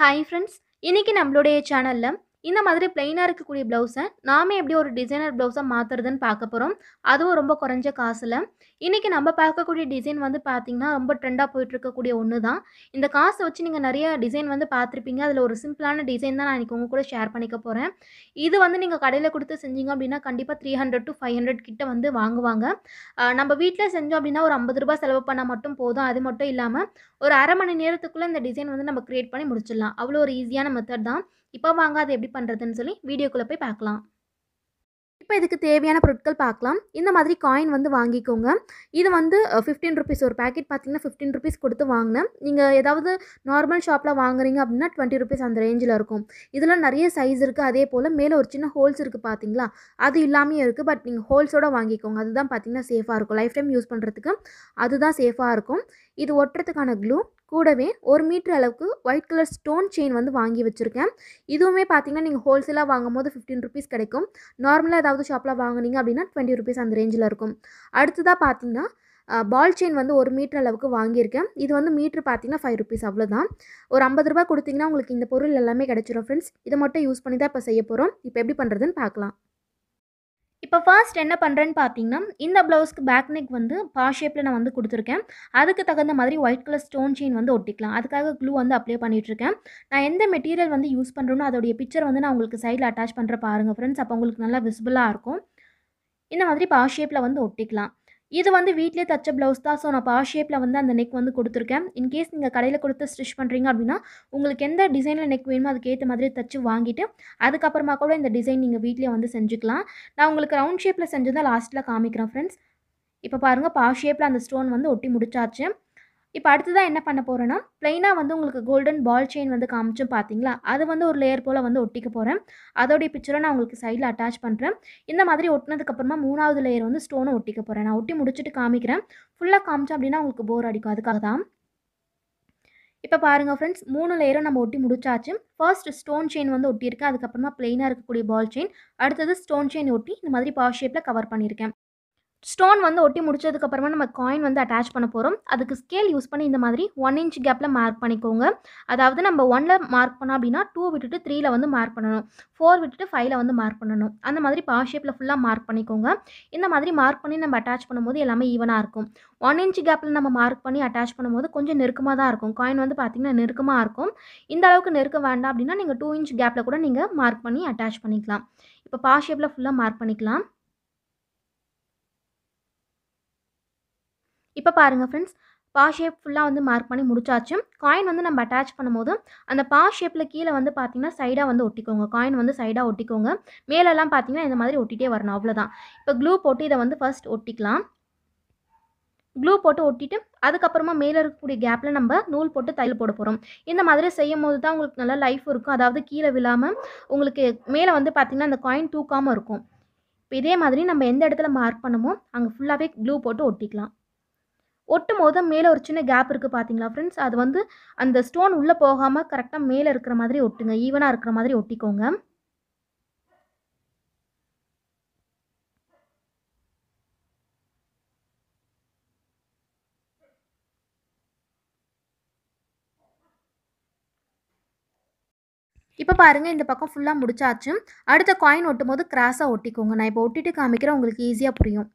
hi friends இன்றைக்கி நம்மளுடைய சேனலில் இந்த மாதிரி பிளெயினாக இருக்கக்கூடிய ப்ளவுஸை நாமே எப்படி ஒரு டிசைனர் ப்ளவுஸை மாற்றுறதுன்னு பார்க்க போகிறோம் அதுவும் ரொம்ப குறைஞ்ச காசில் இன்றைக்கி நம்ம பார்க்கக்கூடிய டிசைன் வந்து பார்த்திங்கன்னா ரொம்ப ட்ரெண்டாக போயிட்டுருக்கக்கூடிய ஒன்று தான் இந்த காசை வச்சு நீங்கள் நிறைய டிசைன் வந்து பார்த்துருப்பீங்க அதில் ஒரு சிம்பிளான டிசைன் தான் நான் இன்றைக்கி உங்கள் கூட ஷேர் பண்ணிக்க போகிறேன் இது வந்து நீங்கள் கடையில் கொடுத்து செஞ்சீங்க அப்படின்னா கண்டிப்பாக three hundred to five hundred கிட்டே வந்து வாங்குவாங்க நம்ம வீட்டில் செஞ்சோம் அப்படின்னா ஒரு ஐம்பது ரூபாய் செலவு பண்ணால் மட்டும் போதும் அது மட்டும் இல்லாமல் ஒரு அரை மணி நேரத்துக்குள்ளே இந்த டிசைன் வந்து நம்ம க்ரியேட் பண்ணி முடிச்சிடலாம் அவ்வளோ ஒரு ஈஸியான மெத்தட் தான் இப்போ வாங்க அதை எப்படி பண்ணுறதுன்னு சொல்லி வீடியோக்குள்ளே போய் பார்க்கலாம் இப்போ இதுக்கு தேவையான பொருட்கள் பார்க்கலாம் இந்த மாதிரி காயின் வந்து வாங்கிக்கோங்க இது வந்து ஃபிஃப்டீன் ருபீஸ் ஒரு பேக்கெட் பார்த்தீங்கன்னா ஃபிஃப்டீன் ருபீஸ் கொடுத்து வாங்கினேன் நீங்கள் ஏதாவது நார்மல் ஷாப்பில் வாங்குறீங்க அப்படின்னா டுவெண்ட்டி ருபீஸ் அந்த ரேஞ்சில் இருக்கும் இதில் நிறைய சைஸ் இருக்குது அதே போல் மேலே ஒரு சின்ன ஹோல்ஸ் இருக்குது பார்த்தீங்களா அது இல்லாமையும் இருக்குது பட் நீங்கள் ஹோல்ஸோடு வாங்கிக்கோங்க அதுதான் பார்த்தீங்கன்னா சேஃபாக இருக்கும் லைஃப் டைம் யூஸ் பண்ணுறதுக்கு அதுதான் சேஃபாக இருக்கும் இது ஒட்டுறதுக்கான க்ளூ கூடவே ஒரு மீட்டர் அளவுக்கு ஒயிட் கலர் ஸ்டோன் செயின் வந்து வாங்கி வச்சுருக்கேன் இதுவுமே பார்த்தீங்கன்னா நீங்கள் ஹோல்சேலாக வாங்கும் போது ஃபிஃப்டீன் ருபீஸ் கிடைக்கும் நார்மலாக ஏதாவது ஷாப்பில் வாங்கினீங்க அப்படின்னா டுவெண்ட்டி ருபீஸ் அந்த ரேஞ்சில் இருக்கும் அடுத்ததாக பார்த்தீங்கன்னா பால் செயின் வந்து ஒரு மீட்டர் அளவுக்கு வாங்கியிருக்கேன் இது வந்து மீட்ரு பார்த்தீங்கன்னா ஃபைவ் ருபீஸ் அவ்வளோதான் ஒரு ஐம்பது ரூபா கொடுத்தீங்கன்னா உங்களுக்கு இந்த பொருள் எல்லாமே கிடச்சிரும் ஃப்ரெண்ட்ஸ் இதை மட்டும் யூஸ் பண்ணி தான் இப்போ செய்ய போகிறோம் இப்போ எப்படி பண்ணுறதுன்னு பார்க்கலாம் இப்போ ஃபர்ஸ்ட் என்ன பண்ணுறேன்னு பார்த்தீங்கன்னா இந்த ப்ளவுஸ்க்கு பேக் நெக் வந்து பா ஷேப்பில் நான் வந்து கொடுத்துருக்கேன் அதுக்கு தகுந்த மாதிரி ஒயிட் கலர் ஸ்டோன் செயின் வந்து ஒட்டிக்கலாம் அதுக்காக க்ளூ வந்து அப்ளை பண்ணிகிட்ருக்கேன் நான் எந்த மெட்டீரியல் வந்து யூஸ் பண்ணுறேன்னு அதோடைய பிக்சர் வந்து நான் உங்களுக்கு சைடில் அட்டாச் பண்ணுற பாருங்கள் ஃப்ரெண்ட்ஸ் அப்போ உங்களுக்கு நல்லா விசிபிளாக இருக்கும் இந்த மாதிரி பா ஷேப்பில் வந்து ஒட்டிக்கலாம் இது வந்து வீட்லேயே தைச்ச ப்ளவுஸ் தான் ஸோ நான் பா ஷேப்பில் வந்து அந்த நெக் வந்து கொடுத்துருக்கேன் இன்கேஸ் நீங்கள் கடையில் கொடுத்து ஸ்டிச் பண்ணுறீங்க அப்படின்னா உங்களுக்கு எந்த டிசைனில் நெக் வேணுமோ அதுக்கேற்ற மாதிரி தைச்சி வாங்கிட்டு அதுக்கப்புறமா கூட இந்த டிசைன் நீங்கள் வீட்டிலே வந்து செஞ்சுக்கலாம் நான் உங்களுக்கு ரவுண்ட் ஷேப்பில் செஞ்சதான் லாஸ்ட்டில் காமிக்கிறேன் ஃப்ரெண்ட்ஸ் இப்போ பாருங்கள் பா ஷேப்பில் அந்த ஸ்டோன் வந்து ஒட்டி முடிச்சாச்சு இப்போ அடுத்ததாக என்ன பண்ண போகிறேன்னா ப்ளைனாக வந்து உங்களுக்கு கோல்டன் பால் செயின் வந்து காமிச்சும் பார்த்தீங்களா அது வந்து ஒரு லேயர் போல் வந்து ஒட்டிக்க போகிறேன் அதோடைய பிக்சரை நான் உங்களுக்கு சைடில் அட்டாச் பண்ணுறேன் இந்த மாதிரி ஒட்டினதுக்கப்புறமா மூணாவது லேயர் வந்து ஸ்டோனை ஒட்டிக்க போகிறேன் நான் ஒட்டி முடிச்சுட்டு காமிக்கிறேன் ஃபுல்லாக காமிச்சேன் அப்படின்னா உங்களுக்கு போர் அடிக்கும் அதுக்காக தான் இப்போ பாருங்கள் ஃப்ரெண்ட்ஸ் மூணு லேயரும் நம்ம ஒட்டி முடிச்சாச்சு ஃபர்ஸ்ட் ஸ்டோன் செயின் வந்து ஒட்டியிருக்கேன் அதுக்கப்புறமா ப்ளைனாக இருக்கக்கூடிய பால் செயின் அடுத்தது ஸ்டோன் செயின் ஒட்டி இந்த மாதிரி பா ஷேப்பில் கவர் பண்ணியிருக்கேன் ஸ்டோன் வந்து ஒட்டி முடிச்சதுக்கப்புறமா நம்ம காயின் வந்து அட்டாச் பண்ண போகிறோம் அதுக்கு ஸ்கேல் யூஸ் பண்ணி இந்த மாதிரி ஒன் இன்ச் கேப்பில் மார்க் பண்ணிக்கோங்க அதாவது நம்ம ஒனில் மார்க் பண்ணோம் அப்படின்னா டூ விட்டுட்டு த்ரீயில் வந்து மார்க் பண்ணணும் ஃபோர் விட்டுட்டு ஃபைவ்ல வந்து மார்க் பண்ணணும் அந்த மாதிரி பா ஷேப்பில் ஃபுல்லாக மார்க் பண்ணிக்கோங்க இந்த மாதிரி மார்க் பண்ணி நம்ம அட்டாச் பண்ணும்போது எல்லாமே ஈவனாக இருக்கும் ஒன் இன்ச் கேப்பில் நம்ம மார்க் பண்ணி அட்டாச் பண்ணும்போது கொஞ்சம் நெருக்கமாக தான் இருக்கும் காயின் வந்து பார்த்திங்கன்னா நெருக்கமாக இருக்கும் இந்த அளவுக்கு நெருக்கம் வேண்டாம் அப்படின்னா நீங்கள் டூ இன்ச் கேப்பில் கூட நீங்கள் மார்க் பண்ணி அட்டாச் பண்ணிக்கலாம் இப்போ பா ஷேப்பில் ஃபுல்லாக மார்க் பண்ணிக்கலாம் இப்போ பாருங்கள் ஃப்ரெண்ட்ஸ் பா ஷேப் ஃபுல்லாக வந்து மார்க் பண்ணி முடிச்சாச்சு காயின் வந்து நம்ம அட்டாச் பண்ணும்போது அந்த பா ஷேப்பில் கீழே வந்து பார்த்திங்கன்னா சைடாக வந்து ஒட்டிக்கோங்க காயின் வந்து சைடாக ஒட்டிக்கோங்க மேலெல்லாம் பார்த்திங்கன்னா இந்த மாதிரி ஒட்டிகிட்டே வரணும் அவ்வளோதான் இப்போ க்ளூ போட்டு இதை வந்து ஃபஸ்ட் ஒட்டிக்கலாம் க்ளூ போட்டு ஒட்டிட்டு அதுக்கப்புறமா மேலே இருக்கக்கூடிய கேப்பில் நம்ம நூல் போட்டு தையல் போட போகிறோம் இந்த மாதிரி செய்யும் போது தான் உங்களுக்கு நல்லா லைஃப் இருக்கும் அதாவது கீழே விழாமல் உங்களுக்கு மேலே வந்து பார்த்திங்கன்னா அந்த காயின் தூக்காமல் இருக்கும் இப்போ இதே மாதிரி நம்ம எந்த இடத்துல மார்க் பண்ணமோ அங்கே ஃபுல்லாகவே க்ளூ போட்டு ஒட்டிக்கலாம் ஒட்டும் போது மேலே ஒரு சின்ன கேப் இருக்குது பார்த்தீங்களா ஃப்ரெண்ட்ஸ் அது வந்து அந்த ஸ்டோன் உள்ளே போகாமல் கரெக்டாக மேலே இருக்கிற மாதிரி ஒட்டுங்க ஈவனாக இருக்கிற மாதிரி ஒட்டிக்கோங்க இப்போ பாருங்கள் இந்த பக்கம் ஃபுல்லாக முடிச்சாச்சு அடுத்த காயின் ஒட்டும் போது கிராஸாக ஒட்டிக்கோங்க நான் இப்போ ஒட்டிட்டு காமிக்கிறேன் உங்களுக்கு ஈஸியாக புரியும்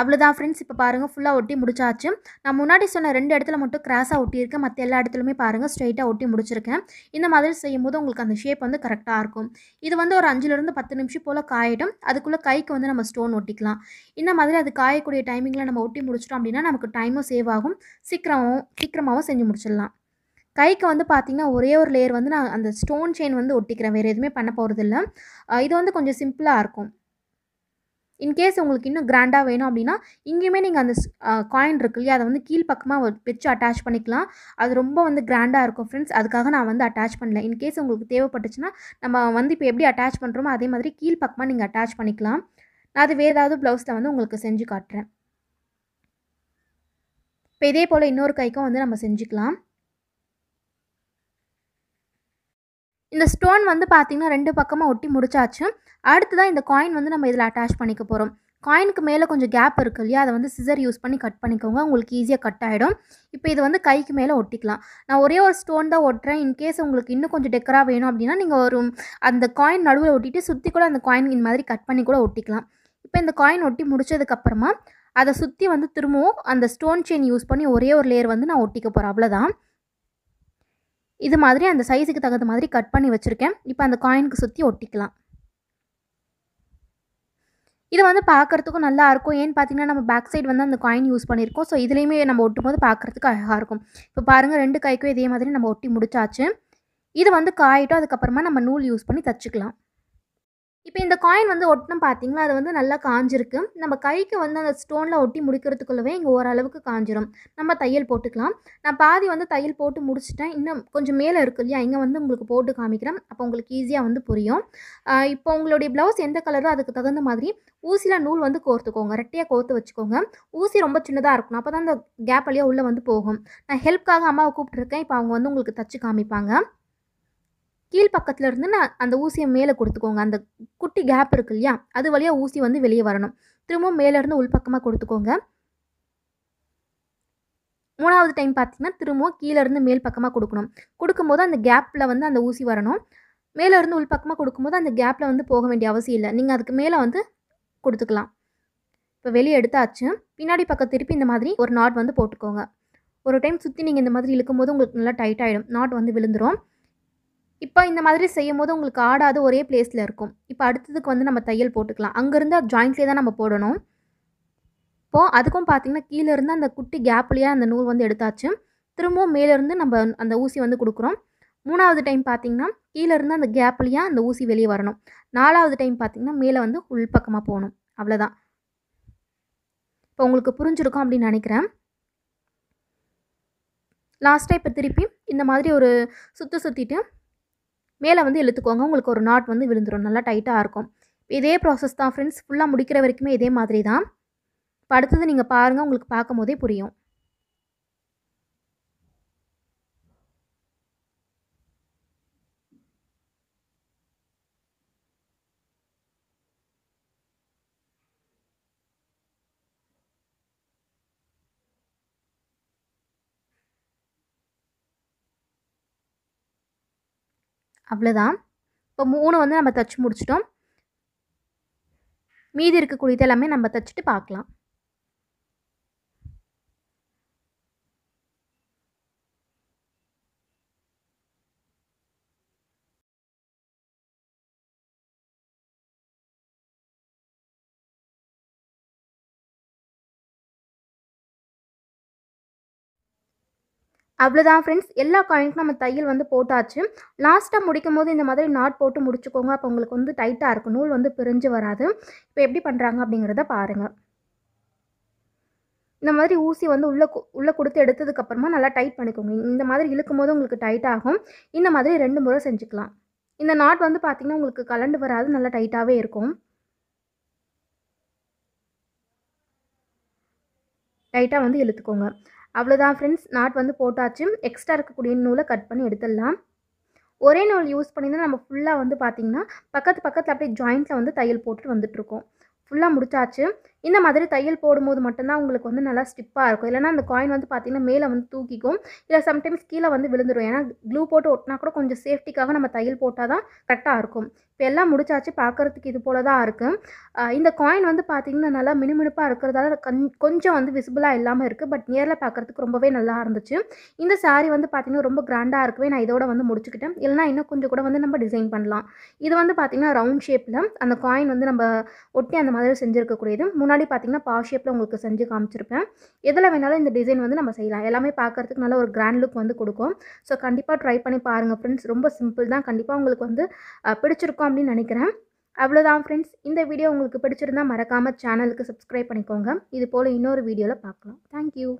அவ்வளோதான் ஃப்ரெண்ட்ஸ் இப்போ பாருங்கள் ஃபுல்லாக ஒட்டி முடிச்சாச்சு நான் முன்னாடி சொன்ன ரெண்டு இடத்துல மட்டும் கிராஸாக ஒட்டியிருக்கேன் மற்ற எல்லா இடத்துலையுமே பாருங்கள் ஸ்ட்ரைட்டாக ஒட்டி முடிச்சிருக்கேன் இந்த மாதிரி செய்யும் போது உங்களுக்கு அந்த ஷேப் வந்து கரெக்டாக இருக்கும் இது வந்து ஒரு அஞ்சுலேருந்து பத்து நிமிஷம் போல் காயிடும் அதுக்குள்ளே கைக்கு வந்து நம்ம ஸ்டோன் ஒட்டிக்கலாம் இந்த மாதிரி அது காயக்கூடிய டைமிங்கில் நம்ம ஒட்டி முடிச்சிட்டோம் அப்படின்னா நமக்கு டைமும் சேவ் ஆகும் சீக்கிரமாகவும் சீக்கிரமாகவும் செஞ்சு முடிச்சிடலாம் கைக்கு வந்து பார்த்திங்கன்னா ஒரே ஒரு லேயர் வந்து நான் அந்த ஸ்டோன் செயின் வந்து ஒட்டிக்கிறேன் வேறு எதுவுமே பண்ண போகிறதில்ல இது வந்து கொஞ்சம் சிம்பிளாக இருக்கும் இன்கேஸ் உங்களுக்கு இன்னும் கிராண்டாக வேணும் அப்படின்னா இங்கேயுமே நீங்கள் அந்த காயின் இருக்கு இல்லையா அதை வந்து கீழ்ப்பக்கமாக வச்சு அட்டாச் பண்ணிக்கலாம் அது ரொம்ப வந்து கிராண்டாக இருக்கும் ஃப்ரெண்ட்ஸ் அதுக்காக நான் வந்து அட்டாச் பண்ணல இன்கேஸ் உங்களுக்கு தேவைப்பட்டுச்சுன்னா நம்ம வந்து இப்போ எப்படி அட்டாச் பண்ணுறோமோ அதே மாதிரி கீழ்ப்பக்கமாக நீங்கள் அட்டாச் பண்ணிக்கலாம் நான் அது வேறு ஏதாவது ப்ளவுஸில் வந்து உங்களுக்கு செஞ்சு காட்டுறேன் இப்போ இதே போல் இன்னொரு கைக்கும் வந்து நம்ம செஞ்சுக்கலாம் இந்த ஸ்டோன் வந்து பார்த்திங்கன்னா ரெண்டு பக்கமாக ஒட்டி முடிச்சாச்சு அடுத்து தான் இந்த காயின் வந்து நம்ம இதில் அட்டாச் பண்ணிக்க போகிறோம் காயினுக்கு மேலே கொஞ்சம் கேப் இருக்குது இல்லையா அதை வந்து சிசர் யூஸ் பண்ணி கட் பண்ணிக்கோங்க உங்களுக்கு ஈஸியாக கட் ஆகிடும் இப்போ இது வந்து கைக்கு மேலே ஒட்டிக்கலாம் நான் ஒரே ஒரு ஸ்டோன் தான் ஒட்டுறேன் இன்கேஸ் உங்களுக்கு இன்னும் கொஞ்சம் டெக்கராக வேணும் அப்படின்னா நீங்கள் ஒரு அந்த காயின் நடுவில் ஒட்டிட்டு சுற்றி கூட அந்த காயின் இந்த மாதிரி கட் பண்ணி கூட ஒட்டிக்கலாம் இப்போ இந்த காயின் ஒட்டி முடிச்சதுக்கப்புறமா அதை சுற்றி வந்து திரும்பவும் அந்த ஸ்டோன் செயின் யூஸ் பண்ணி ஒரே ஒரு லேயர் வந்து நான் ஒட்டிக்க போகிறேன் அவ்வளோதான் இது மாதிரி அந்த சைஸுக்கு தகுந்த மாதிரி கட் பண்ணி வச்சுருக்கேன் இப்போ அந்த காயினுக்கு சுற்றி ஒட்டிக்கலாம் இது வந்து பார்க்குறதுக்கும் நல்லா இருக்கும் ஏன்னு பார்த்தீங்கன்னா நம்ம பேக் சைடு வந்து அந்த காயின் யூஸ் பண்ணியிருக்கோம் ஸோ இதுலேயுமே நம்ம ஒட்டும் போது பார்க்குறதுக்கு அழகாக இருக்கும் இப்போ பாருங்கள் ரெண்டு கைக்கும் இதே மாதிரி நம்ம ஒட்டி முடிச்சாச்சு இது வந்து காயிட்டும் அதுக்கப்புறமா நம்ம நூல் யூஸ் பண்ணி தச்சுக்கலாம் இப்போ இந்த காயின் வந்து ஒட்டணும் பார்த்தீங்களா அது வந்து நல்லா காஞ்சிருக்கு நம்ம கைக்கு வந்து அந்த ஸ்டோனில் ஒட்டி முடிக்கிறதுக்குள்ளவே இங்கே ஓரளவுக்கு காஞ்சிரும் நம்ம தையல் போட்டுக்கலாம் நான் பாதி வந்து தையல் போட்டு முடிச்சிட்டேன் இன்னும் கொஞ்சம் மேலே இருக்கு இல்லையா இங்கே வந்து உங்களுக்கு போட்டு காமிக்கிறேன் அப்போ உங்களுக்கு ஈஸியாக வந்து புரியும் இப்போ உங்களுடைய ப்ளவுஸ் எந்த கலரோ அதுக்கு தகுந்த மாதிரி ஊசியில் நூல் வந்து கோர்த்துக்கோங்க ரெட்டையாக கோர்த்து வச்சுக்கோங்க ஊசி ரொம்ப சின்னதாக இருக்கணும் அப்போ தான் அந்த கேப் வழியாக உள்ளே வந்து போகும் நான் ஹெல்ப்காக அம்மாவை கூப்பிட்ருக்கேன் இப்போ அவங்க வந்து உங்களுக்கு தச்சு காமிப்பாங்க கீழ்ப்பக்கத்தில் இருந்து நான் அந்த ஊசியை மேலே கொடுத்துக்கோங்க அந்த குட்டி கேப் இருக்கு இல்லையா அது வழியாக ஊசி வந்து வெளியே வரணும் திரும்பவும் மேலேருந்து உள்பக்கமாக கொடுத்துக்கோங்க மூணாவது டைம் பார்த்தீங்கன்னா திரும்பவும் கீழேருந்து மேல் பக்கமாக கொடுக்கணும் கொடுக்கும்போது அந்த கேப்பில் வந்து அந்த ஊசி வரணும் மேலேருந்து உள்பக்கமாக கொடுக்கும்போது அந்த கேப்பில் வந்து போக வேண்டிய அவசியம் இல்லை நீங்கள் அதுக்கு மேலே வந்து கொடுத்துக்கலாம் இப்போ வெளியே எடுத்தாச்சு பின்னாடி பக்கம் திருப்பி இந்த மாதிரி ஒரு நாட் வந்து போட்டுக்கோங்க ஒரு டைம் சுற்றி நீங்கள் இந்த மாதிரி இழுக்கும் போது உங்களுக்கு நல்லா டைட் ஆகிடும் நாட் வந்து விழுந்துடும் இப்போ இந்த மாதிரி செய்யும் போது உங்களுக்கு ஆடாது ஒரே பிளேஸில் இருக்கும் இப்போ அடுத்ததுக்கு வந்து நம்ம தையல் போட்டுக்கலாம் அங்கேருந்து அது தான் நம்ம போடணும் இப்போது அதுக்கும் பார்த்திங்கன்னா கீழேருந்து அந்த குட்டி கேப்லேயே அந்த நூல் வந்து எடுத்தாச்சு திரும்பவும் மேலேருந்து நம்ம அந்த ஊசி வந்து கொடுக்குறோம் மூணாவது டைம் பார்த்திங்கன்னா கீழேருந்து அந்த கேப்லேயே அந்த ஊசி வெளியே வரணும் நாலாவது டைம் பார்த்திங்கன்னா மேலே வந்து உள் பக்கமாக போகணும் அவ்வளோதான் இப்போ உங்களுக்கு புரிஞ்சிருக்கும் அப்படின்னு நினைக்கிறேன் லாஸ்ட்டாக இப்போ திருப்பி இந்த மாதிரி ஒரு சுற்றி சுற்றிட்டு மேலே வந்து இழுத்துக்கோங்க உங்களுக்கு ஒரு நாட் வந்து விழுந்துடும் நல்லா டைட்டாக இருக்கும் இதே ப்ராசஸ் தான் ஃப்ரெண்ட்ஸ் ஃபுல்லாக முடிக்கிற வரைக்குமே இதே மாதிரி தான் இப்போ அடுத்தது நீங்கள் பாருங்கள் உங்களுக்கு பார்க்கும் போதே புரியும் அவ்வளோதான் இப்போ மூணு வந்து நம்ம தைச்சி முடிச்சிட்டோம் மீதி இருக்கக்கூடியது எல்லாமே நம்ம தைச்சிட்டு பார்க்கலாம் அவ்வளோதான் ஃப்ரெண்ட்ஸ் எல்லா காயினுக்கும் நம்ம தையல் வந்து போட்டாச்சு லாஸ்ட்டாக முடிக்கும் போது இந்த மாதிரி நாட் போட்டு முடிச்சுக்கோங்க அப்போ உங்களுக்கு வந்து டைட்டாக இருக்கும் நூல் வந்து பிரிஞ்சு வராது இப்போ எப்படி பண்ணுறாங்க அப்படிங்கிறத பாருங்கள் இந்த மாதிரி ஊசி வந்து உள்ளே உள்ளே கொடுத்து எடுத்ததுக்கப்புறமா நல்லா டைட் பண்ணிக்கோங்க இந்த மாதிரி இழுக்கும் போது உங்களுக்கு டைட் ஆகும் இந்த மாதிரி ரெண்டு முறை செஞ்சுக்கலாம் இந்த நாட் வந்து பார்த்திங்கன்னா உங்களுக்கு கலண்டு வராது நல்லா டைட்டாகவே இருக்கும் டைட்டாக வந்து இழுத்துக்கோங்க அவ்வளோதான் ஃப்ரெண்ட்ஸ் நாட் வந்து போட்டாச்சு எக்ஸ்ட்ரா இருக்கக்கூடிய நூலை கட் பண்ணி எடுத்துடலாம் ஒரே நூல் யூஸ் பண்ணி தான் நம்ம ஃபுல்லாக வந்து பார்த்திங்கன்னா பக்கத்து பக்கத்தில் அப்படியே ஜாயிண்ட்டில் வந்து தையல் போட்டுட்டு வந்துட்டுருக்கோம் ஃபுல்லாக முடிச்சாச்சு இந்த மாதிரி தையல் போடும்போது மட்டும்தான் உங்களுக்கு வந்து நல்லா ஸ்டிப்பாக இருக்கும் இல்லைனா அந்த காயின் வந்து பார்த்திங்கன்னா மேலே வந்து தூக்கிக்கும் இல்லை சம்டைம்ஸ் கீழே வந்து விழுந்துடும் ஏன்னா க்ளூ போட்டு ஒட்டினா கூட கொஞ்சம் சேஃப்டிக்காக நம்ம தையல் போட்டால் தான் கரெக்டாக இருக்கும் இப்போ எல்லாம் முடிச்சாச்சு பார்க்குறதுக்கு இது போல் தான் இருக்குது இந்த காயின் வந்து பார்த்திங்கன்னா நல்லா மினுமினுப்பாக இருக்கிறதால கண் கொஞ்சம் வந்து விசிபிளாக இல்லாமல் இருக்குது பட் நேரில் பார்க்குறதுக்கு ரொம்பவே நல்லா இருந்துச்சு இந்த சாரீ வந்து பார்த்திங்கன்னா ரொம்ப கிராண்டாக இருக்கவே நான் இதோட வந்து முடிச்சுக்கிட்டேன் இல்லைனா இன்னும் கொஞ்சம் கூட வந்து நம்ம டிசைன் பண்ணலாம் இது வந்து பார்த்திங்கன்னா ரவுண்ட் ஷேப்பில் அந்த காயின் வந்து நம்ம ஒட்டி அந்த மாதிரி செஞ்சுருக்கக்கூடியது முன்னாடி பார்த்திங்கன்னா பா ஷேப்பில் உங்களுக்கு செஞ்சு காமிச்சிருப்பேன் எதில் வேணாலும் இந்த டிசைன் வந்து நம்ம செய்யலாம் எல்லாமே பார்க்குறதுக்கு நல்ல ஒரு கிராண்ட் லுக் வந்து கொடுக்கும் ஸோ கண்டிப்பாக ட்ரை பண்ணி பாருங்கள் ஃப்ரெண்ட்ஸ் ரொம்ப சிம்பிள் தான் கண்டிப்பாக உங்களுக்கு வந்து பிடிச்சிருக்கோம் அப்படின்னு நினைக்கிறேன் அவ்வளோதான் ஃப்ரெண்ட்ஸ் இந்த வீடியோ உங்களுக்கு பிடிச்சிருந்தால் மறக்காமல் சேனலுக்கு சப்ஸ்கிரைப் பண்ணிக்கோங்க இது போல் இன்னொரு வீடியோவில் பார்க்கலாம் தேங்க்யூ